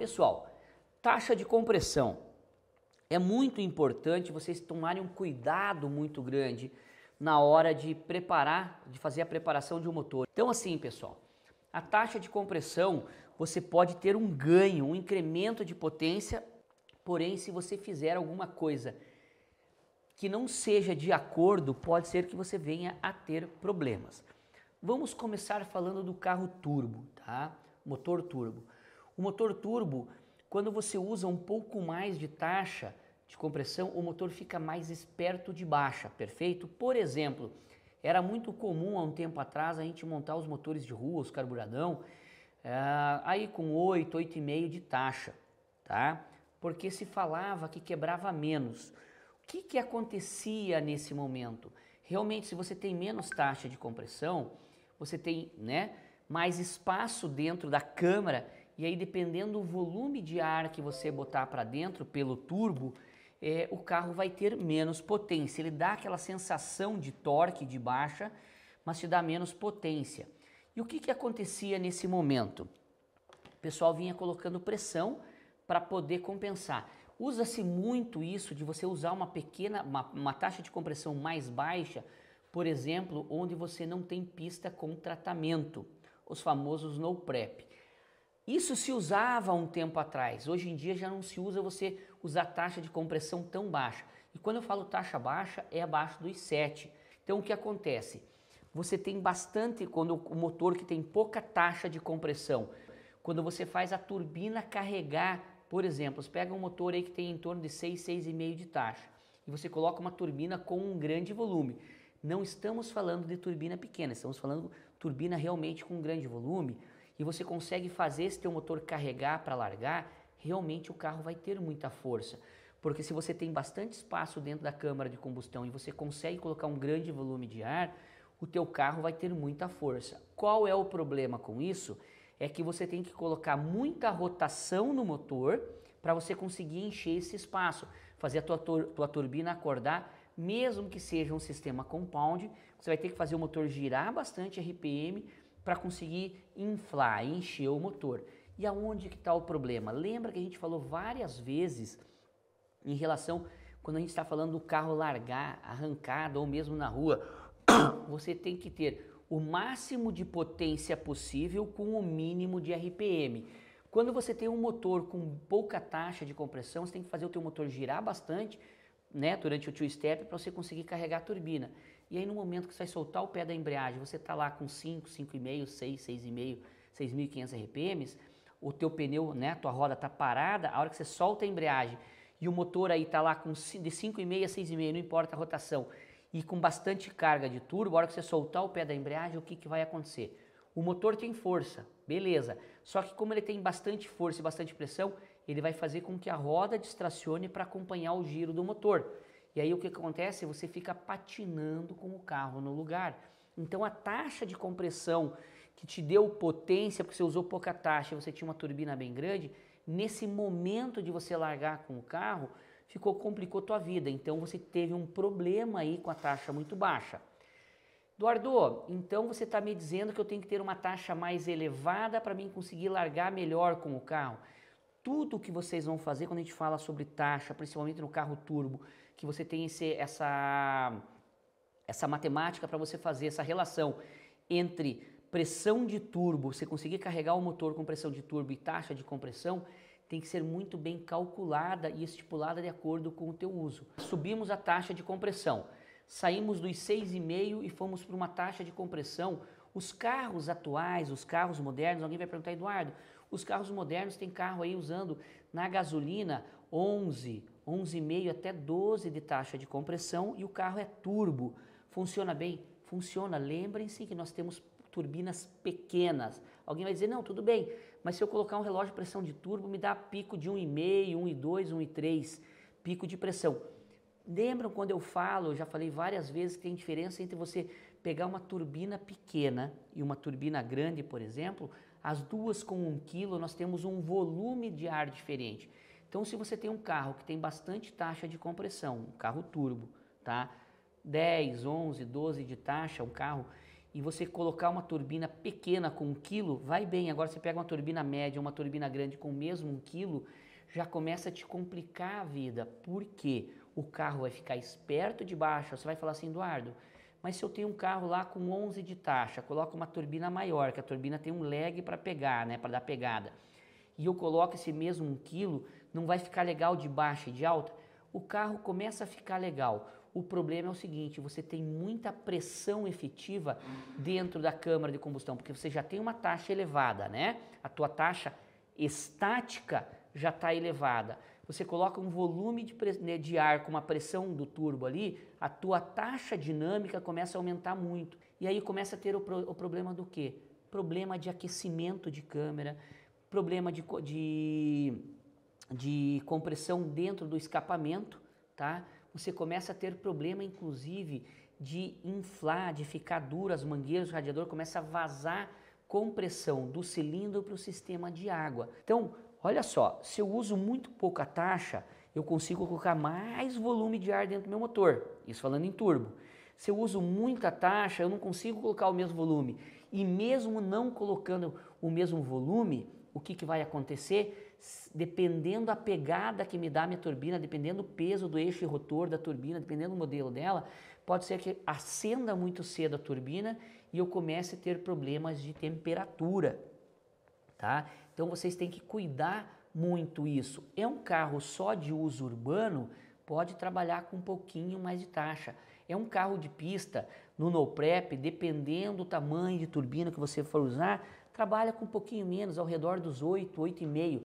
Pessoal, taxa de compressão. É muito importante vocês tomarem um cuidado muito grande na hora de preparar, de fazer a preparação de um motor. Então assim, pessoal, a taxa de compressão, você pode ter um ganho, um incremento de potência, porém se você fizer alguma coisa que não seja de acordo, pode ser que você venha a ter problemas. Vamos começar falando do carro turbo, tá? Motor turbo. O motor turbo, quando você usa um pouco mais de taxa de compressão, o motor fica mais esperto de baixa, perfeito? Por exemplo, era muito comum há um tempo atrás a gente montar os motores de rua, os carburadão, é, aí com 8, 8,5 de taxa, tá? Porque se falava que quebrava menos. O que, que acontecia nesse momento? Realmente, se você tem menos taxa de compressão, você tem né, mais espaço dentro da câmara e aí, dependendo do volume de ar que você botar para dentro pelo turbo, é, o carro vai ter menos potência. Ele dá aquela sensação de torque de baixa, mas te dá menos potência. E o que, que acontecia nesse momento? O pessoal vinha colocando pressão para poder compensar. Usa-se muito isso de você usar uma pequena, uma, uma taxa de compressão mais baixa, por exemplo, onde você não tem pista com tratamento, os famosos no prep. Isso se usava um tempo atrás, hoje em dia já não se usa você usar taxa de compressão tão baixa. E quando eu falo taxa baixa, é abaixo dos 7. Então o que acontece? Você tem bastante, quando o motor que tem pouca taxa de compressão, quando você faz a turbina carregar, por exemplo, você pega um motor aí que tem em torno de 6, 6,5 de taxa e você coloca uma turbina com um grande volume. Não estamos falando de turbina pequena, estamos falando de turbina realmente com um grande volume e você consegue fazer esse teu motor carregar para largar, realmente o carro vai ter muita força. Porque se você tem bastante espaço dentro da câmara de combustão e você consegue colocar um grande volume de ar, o teu carro vai ter muita força. Qual é o problema com isso? É que você tem que colocar muita rotação no motor para você conseguir encher esse espaço, fazer a tua, tua turbina acordar, mesmo que seja um sistema compound, você vai ter que fazer o motor girar bastante RPM para conseguir inflar, encher o motor. E aonde que está o problema? Lembra que a gente falou várias vezes em relação quando a gente está falando do carro largar, arrancado ou mesmo na rua, você tem que ter o máximo de potência possível com o mínimo de RPM. Quando você tem um motor com pouca taxa de compressão, você tem que fazer o teu motor girar bastante, né, durante o two step para você conseguir carregar a turbina. E aí no momento que você vai soltar o pé da embreagem, você está lá com 5, 5,5, 6, 6,5, 6.500 RPMs, o teu pneu, né, tua roda está parada, a hora que você solta a embreagem e o motor aí está lá com de 5,5 a 6,5, não importa a rotação, e com bastante carga de turbo, a hora que você soltar o pé da embreagem, o que, que vai acontecer? O motor tem força, beleza. Só que como ele tem bastante força e bastante pressão, ele vai fazer com que a roda distracione para acompanhar o giro do motor. E aí o que acontece? Você fica patinando com o carro no lugar. Então a taxa de compressão que te deu potência, porque você usou pouca taxa e você tinha uma turbina bem grande, nesse momento de você largar com o carro, ficou complicou tua vida. Então você teve um problema aí com a taxa muito baixa. Eduardo, então você está me dizendo que eu tenho que ter uma taxa mais elevada para mim conseguir largar melhor com o carro tudo o que vocês vão fazer quando a gente fala sobre taxa, principalmente no carro turbo, que você tem esse, essa, essa matemática para você fazer essa relação entre pressão de turbo, você conseguir carregar o motor com pressão de turbo e taxa de compressão, tem que ser muito bem calculada e estipulada de acordo com o teu uso. Subimos a taxa de compressão, saímos dos 6,5 e fomos para uma taxa de compressão os carros atuais, os carros modernos, alguém vai perguntar, Eduardo, os carros modernos têm carro aí usando na gasolina 11, 11,5 até 12 de taxa de compressão e o carro é turbo. Funciona bem? Funciona. Lembrem-se que nós temos turbinas pequenas. Alguém vai dizer, não, tudo bem, mas se eu colocar um relógio de pressão de turbo, me dá pico de 1,5, 1,2, 1,3, pico de pressão. Lembram quando eu falo, eu já falei várias vezes que tem diferença entre você pegar uma turbina pequena e uma turbina grande, por exemplo, as duas com um quilo, nós temos um volume de ar diferente. Então, se você tem um carro que tem bastante taxa de compressão, um carro turbo, tá? 10, 11, 12 de taxa, um carro, e você colocar uma turbina pequena com um quilo, vai bem. Agora você pega uma turbina média, uma turbina grande com mesmo um quilo, já começa a te complicar a vida, porque o carro vai ficar esperto de baixo. Você vai falar assim, Eduardo, mas se eu tenho um carro lá com 11 de taxa, coloco uma turbina maior, que a turbina tem um lag para pegar, né, para dar pegada, e eu coloco esse mesmo um quilo, não vai ficar legal de baixa e de alta? O carro começa a ficar legal. O problema é o seguinte, você tem muita pressão efetiva dentro da câmara de combustão, porque você já tem uma taxa elevada, né? A tua taxa estática já está elevada você coloca um volume de, né, de ar com uma pressão do turbo ali, a tua taxa dinâmica começa a aumentar muito. E aí começa a ter o, pro, o problema do quê? Problema de aquecimento de câmera, problema de, de, de compressão dentro do escapamento, tá? Você começa a ter problema, inclusive, de inflar, de ficar dura as mangueiras, o radiador começa a vazar compressão do cilindro para o sistema de água. Então, olha só, se eu uso muito pouca taxa, eu consigo colocar mais volume de ar dentro do meu motor. Isso falando em turbo. Se eu uso muita taxa, eu não consigo colocar o mesmo volume. E mesmo não colocando o mesmo volume, o que, que vai acontecer? Dependendo da pegada que me dá a minha turbina, dependendo do peso do eixo rotor da turbina, dependendo do modelo dela, pode ser que acenda muito cedo a turbina e eu comece a ter problemas de temperatura. Tá? Então vocês têm que cuidar muito isso. É um carro só de uso urbano, pode trabalhar com um pouquinho mais de taxa. É um carro de pista, no no prep, dependendo do tamanho de turbina que você for usar, trabalha com um pouquinho menos, ao redor dos 8,